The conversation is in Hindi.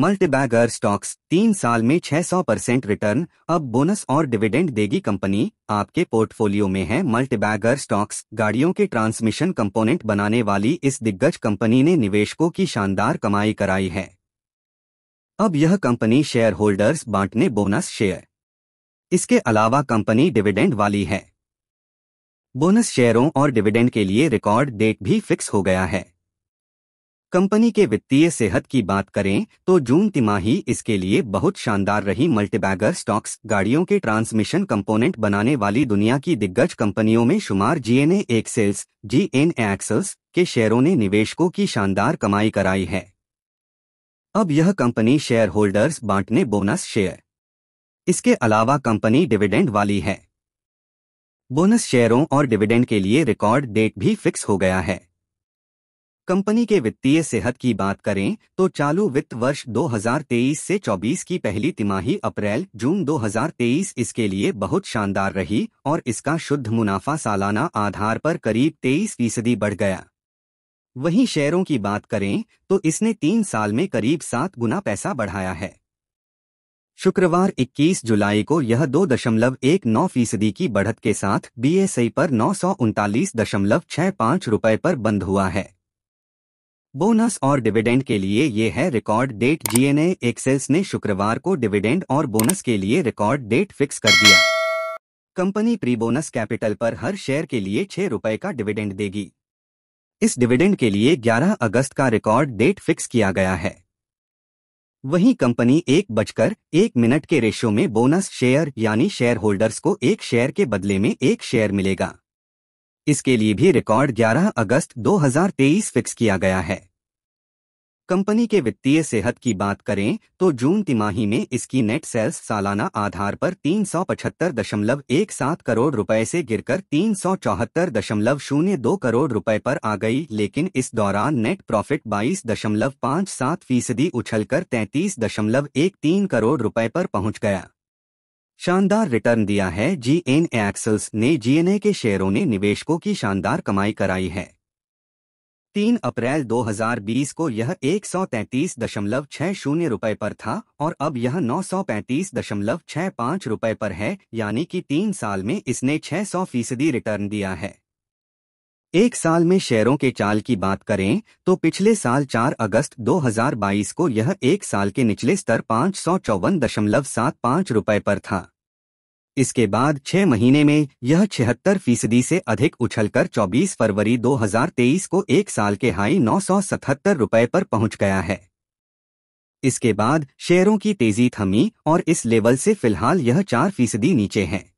मल्टीबैगर स्टॉक्स तीन साल में 600 परसेंट रिटर्न अब बोनस और डिविडेंड देगी कंपनी आपके पोर्टफोलियो में है मल्टीबैगर स्टॉक्स गाड़ियों के ट्रांसमिशन कंपोनेंट बनाने वाली इस दिग्गज कंपनी ने निवेशकों की शानदार कमाई कराई है अब यह कंपनी शेयर होल्डर्स बांटने बोनस शेयर इसके अलावा कंपनी डिविडेंड वाली है बोनस शेयरों और डिविडेंड के लिए रिकॉर्ड डेट भी फिक्स हो गया है कंपनी के वित्तीय सेहत की बात करें तो जून तिमाही इसके लिए बहुत शानदार रही मल्टीबैगर स्टॉक्स गाड़ियों के ट्रांसमिशन कंपोनेंट बनाने वाली दुनिया की दिग्गज कंपनियों में शुमार जीएनए एक्सेल्स जीएन एक्सेल्स के शेयरों ने निवेशकों की शानदार कमाई कराई है अब यह कंपनी शेयर होल्डर्स बांटने बोनस शेयर इसके अलावा कंपनी डिविडेंड वाली है बोनस शेयरों और डिविडेंड के लिए रिकॉर्ड डेट भी फिक्स हो गया है कंपनी के वित्तीय सेहत की बात करें तो चालू वित्त वर्ष 2023 से 24 की पहली तिमाही अप्रैल जून 2023 इसके लिए बहुत शानदार रही और इसका शुद्ध मुनाफा सालाना आधार पर करीब 23 फीसदी बढ़ गया वहीं शेयरों की बात करें तो इसने तीन साल में करीब सात गुना पैसा बढ़ाया है शुक्रवार 21 जुलाई को यह दो दशमलव एक नौ फीसदी की बढ़त के साथ बीएसई पर नौ सौ उनतालीस दशमलव छह पाँच रुपये पर बंद हुआ है बोनस और डिविडेंड के लिए ये है रिकॉर्ड डेट जीएनए एक्सेस ने शुक्रवार को डिविडेंड और बोनस के लिए रिकॉर्ड डेट फिक्स कर दिया कंपनी प्री बोनस कैपिटल पर हर शेयर के लिए छह रुपए का डिविडेंड देगी इस डिविडेंड के लिए 11 अगस्त का रिकॉर्ड डेट फिक्स किया गया है वहीं कंपनी एक बजकर एक मिनट के रेशो में बोनस शेयर यानी शेयर होल्डर्स को एक शेयर के बदले में एक शेयर मिलेगा इसके लिए भी रिकॉर्ड 11 अगस्त 2023 फिक्स किया गया है कंपनी के वित्तीय सेहत की बात करें तो जून तिमाही में इसकी नेट सेल्स सालाना आधार पर 375.17 करोड़ रुपए से गिरकर 374.02 करोड़ रुपए पर आ गई लेकिन इस दौरान नेट प्रॉफिट 22.57 फीसदी उछलकर 33.13 करोड़ रुपए पर पहुंच गया शानदार रिटर्न दिया है जी एन एक्सल्स ने जीएनए के शेयरों ने निवेशकों की शानदार कमाई कराई है 3 अप्रैल 2020 को यह एक सौ तैंतीस दशमलव छह शून्य रुपये पर था और अब यह नौ सौ पैंतीस दशमलव पाँच रुपये पर है यानी कि तीन साल में इसने 600 सौ फीसदी रिटर्न दिया है एक साल में शेयरों के चाल की बात करें तो पिछले साल 4 अगस्त 2022 को यह एक साल के निचले स्तर पाँच सौ चौवन दशमलव सात पाँच रुपये पर था इसके बाद छह महीने में यह छिहत्तर फीसदी से अधिक उछलकर 24 फरवरी 2023 को एक साल के हाई नौ सौ सतहत्तर पर पहुंच गया है इसके बाद शेयरों की तेजी थमी और इस लेवल से फिलहाल यह चार फीसदी नीचे है